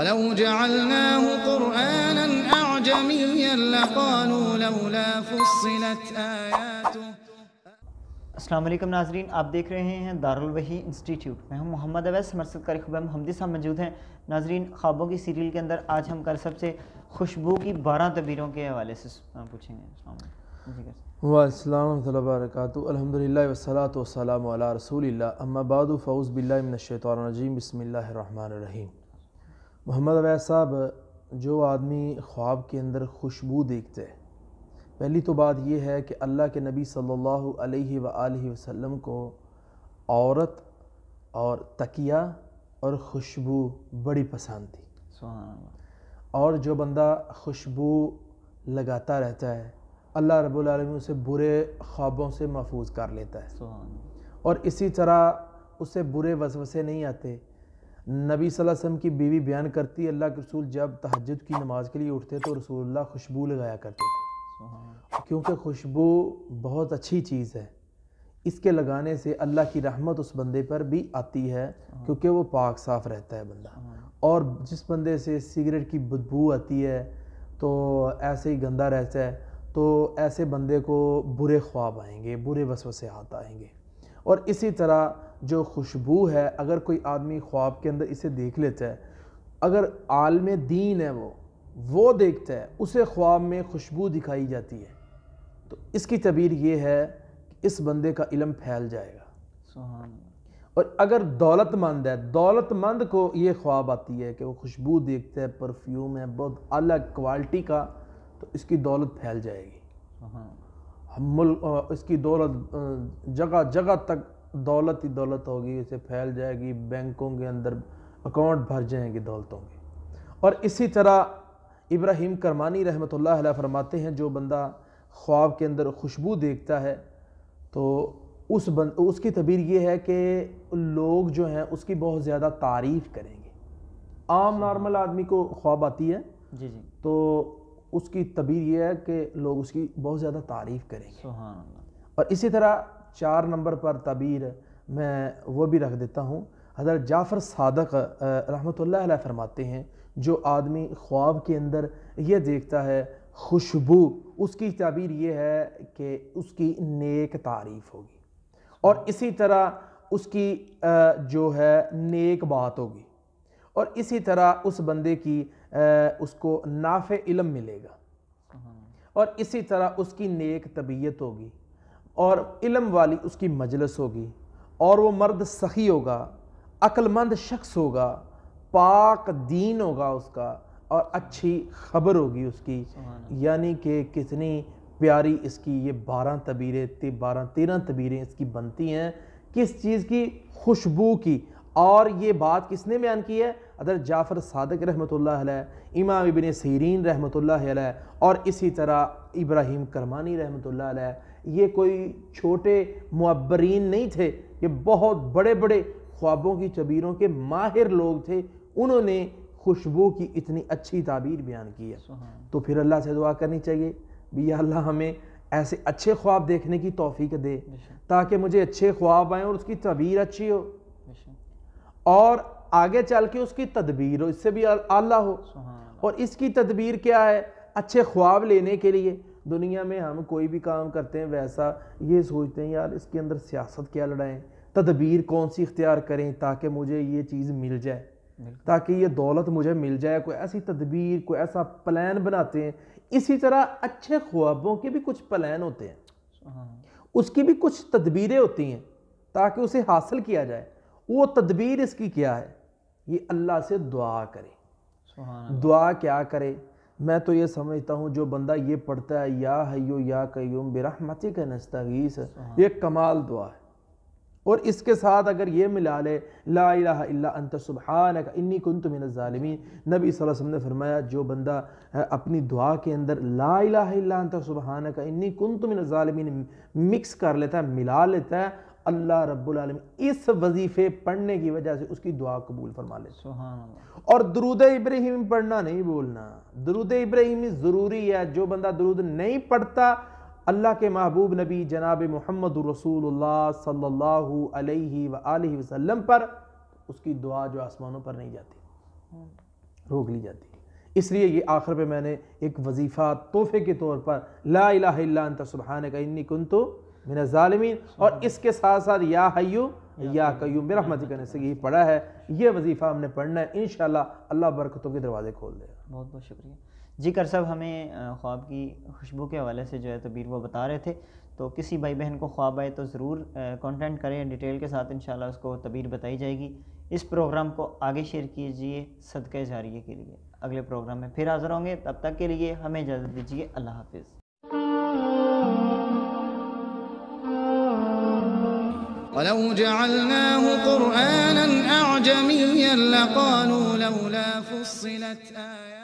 ولو جعلناه قرآنا أعجميا لقالوا لولا فصلت آياته असलम नाजरीन आप देख रहे हैं दारुल वही इंस्टीट्यूट मैं हूं मोहम्मद अवैस मरसद कर खुबैम हमदी साहब मौजूद हैं नाजरीन ख्वाबों की सीरियल के अंदर आज हम कल सबसे खुशबू की बारह तबीरों के हवाले से पूछेंगे वाईसम वरक अलहमदिल्ला वसलात वसलाम रसूल अम्माबाद फ़ौज़ बिल्लाशैतरजीम रहीम मोहम्मद अवैस साहब जो आदमी ख्वाब के अंदर खुशबू देखते हैं पहली तो बात यह है कि अल्लाह के नबी सल्लल्लाहु अलैहि वसल्लम को औरत और तकिया और खुशबू बड़ी पसंद थी और जो बंदा खुशबू लगाता रहता है अल्लाह रब्बुल रबालमीन उसे बुरे ख्वाबों से महफूज कर लेता है और इसी तरह उसे बुरे वसवसे नहीं आते नबी वसम की बीवी बयान करती अल्लाह के रसूल जब तहजद की नमाज के लिए उठते तो रसूलुल्लाह खुशबू लगाया करते थे क्योंकि खुशबू बहुत अच्छी चीज़ है इसके लगाने से अल्लाह की रहमत उस बंदे पर भी आती है हाँ। क्योंकि वो पाक साफ रहता है बंदा हाँ। और जिस बंदे से सिगरेट की बदबू आती है तो ऐसे ही गंदा रहता है तो ऐसे बंदे को बुरे ख्वाब आएंगे बुरे वसवसे हाथ आएंगे और इसी तरह जो खुशबू है अगर कोई आदमी ख्वाब के अंदर इसे देख लेता है अगर आलम दीन है वो वो देखता है उसे ख्वाब में खुशबू दिखाई जाती है तो इसकी तबीर ये है कि इस बंदे का इलम फैल जाएगा और अगर दौलतमंद है दौलतमंद को ये ख्वाब आती है कि वो खुशबू देखता है परफ्यूम है बहुत अलग क्वालिटी का तो इसकी दौलत फैल जाएगी हम मुल्क इसकी दौलत जगह जगह तक दौलत ही दौलत होगी उसे फैल जाएगी बैंकों के अंदर अकाउंट भर जाएंगे दौलतों के और इसी तरह इब्राहिम करमानी रहमत ला फरमाते हैं जो बंदा ख्वाब के अंदर खुशबू देखता है तो उस बंद उसकी तबीर ये है कि लोग जो हैं उसकी बहुत ज़्यादा तारीफ़ करेंगे आम नॉर्मल आदमी को ख्वाब आती है जी जी तो उसकी तबीर यह है कि लोग उसकी बहुत ज़्यादा तारीफ़ करेंगे और इसी तरह चार नंबर पर तबीर मैं वो भी रख देता हूँ हज़रत जाफ़र सादक रहमत फरमाते हैं जो आदमी ख्वाब के अंदर यह देखता है खुशबू उसकी तबीर ये है कि उसकी नेक तारीफ़ होगी और इसी तरह उसकी जो है नेक बात होगी और इसी तरह उस बंदे की उसको नाफ़ इलम मिलेगा और इसी तरह उसकी नेक तबीयत होगी और इलम वाली उसकी मजलस होगी और वो मर्द सखी होगा अक्लमंद शख्स होगा पाक दीन होगा उसका और अच्छी खबर होगी उसकी यानी कि कितनी प्यारी इसकी ये बारह तबीरें ते बारह तेरह तबीरें इसकी बनती हैं किस चीज़ की खुशबू की और ये बात किसने बयान की है अदर जाफ़र सदक रहमत इमाम इबिन सीरीन रहमत और इसी तरह इब्राहिम करमानी रहमत ये कोई छोटे मुबरीन नहीं थे ये बहुत बड़े बड़े ख्वाबों की तबीरों के माहिर लोग थे उन्होंने खुशबू की इतनी अच्छी ताबीर बयान की है तो फिर अल्लाह से दुआ करनी चाहिए भैया अल्लाह हमें ऐसे अच्छे ख्वाब देखने की तोफ़ी दे ताकि मुझे अच्छे ख्वाब आएँ और उसकी तबीर अच्छी हो और आगे चल के उसकी तदबीर हो इससे भी आला हो और इसकी तदबीर क्या है अच्छे ख्वाब लेने के लिए दुनिया में हम कोई भी काम करते हैं वैसा ये सोचते हैं यार इसके अंदर सियासत क्या लड़ाएं तदबीर कौन सी इख्तियार करें ताकि मुझे ये चीज़ मिल जाए ताकि ये दौलत मुझे मिल जाए कोई ऐसी तदबीर कोई ऐसा प्लान बनाते हैं इसी तरह अच्छे ख्वाबों के भी कुछ प्लान होते हैं हाँ। उसकी भी कुछ तदबीरें होती हैं ताकि उसे हासिल किया जाए वो तदबीर इसकी क्या है ये अल्लाह से दुआ करें दुआ क्या करे मैं तो ये समझता हूँ जो बंदा ये पढ़ता है या हयो या कयूम बिरहमती का नस्तगीस ये कमाल दुआ है और इसके साथ अगर ये मिला ले ला इला अंत सुबहान का इन्नी कुंत तुम ालमीन नबी वसम ने फरमाया जो बंदा अपनी दुआ के अंदर ला इला अंत सुबहान का इन्नी कुंत तुम ालमीन मिक्स कर लेता है मिला लेता है अल्लाह रब्बुल इस वजीफे पढ़ने की वजह से उसकी दुआ कबूल फरमा ले और दरूद इब्राहिम पढ़ना नहीं बोलना दरूद इब्राहिम ज़रूरी है जो बंदा दरूद नहीं पढ़ता अल्लाह के महबूब नबी जनाब मोहम्मद रसूलुल्लाह सल्लल्लाहु अलैहि वसल्लम पर उसकी दुआ जो आसमानों पर नहीं जाती रोक ली जाती इसलिए ये आखिर पे मैंने एक वजीफ़ा तोहफे के तौर पर ला इला सुबहान का इन्नी कुंतु मिन ालमीन और इसके साथ साथ या हयू या कयूम मेरा करने से यही पढ़ा है ये वजीफ़ा हमने पढ़ना है इन अल्लाह बरकतों के दरवाजे खोल देगा बहुत बहुत शुक्रिया जी कर सब हमें ख्वाब की खुशबू के हवाले से जो है तबीर वो बता रहे थे तो किसी भाई बहन को ख्वाब आए तो ज़रूर कॉन्टेंट करें डिटेल के साथ इन उसको तबीर बताई जाएगी इस प्रोग्राम को आगे शेयर कीजिए सदक़ जारी के लिए अगले प्रोग्राम में फिर हाज़िर होंगे तब तक के लिए हमें इजाज़त दीजिए अल्लाह हाफिज़ ولو جعلناه قرآنا أعجميا لقالوا لولا فصلت آيات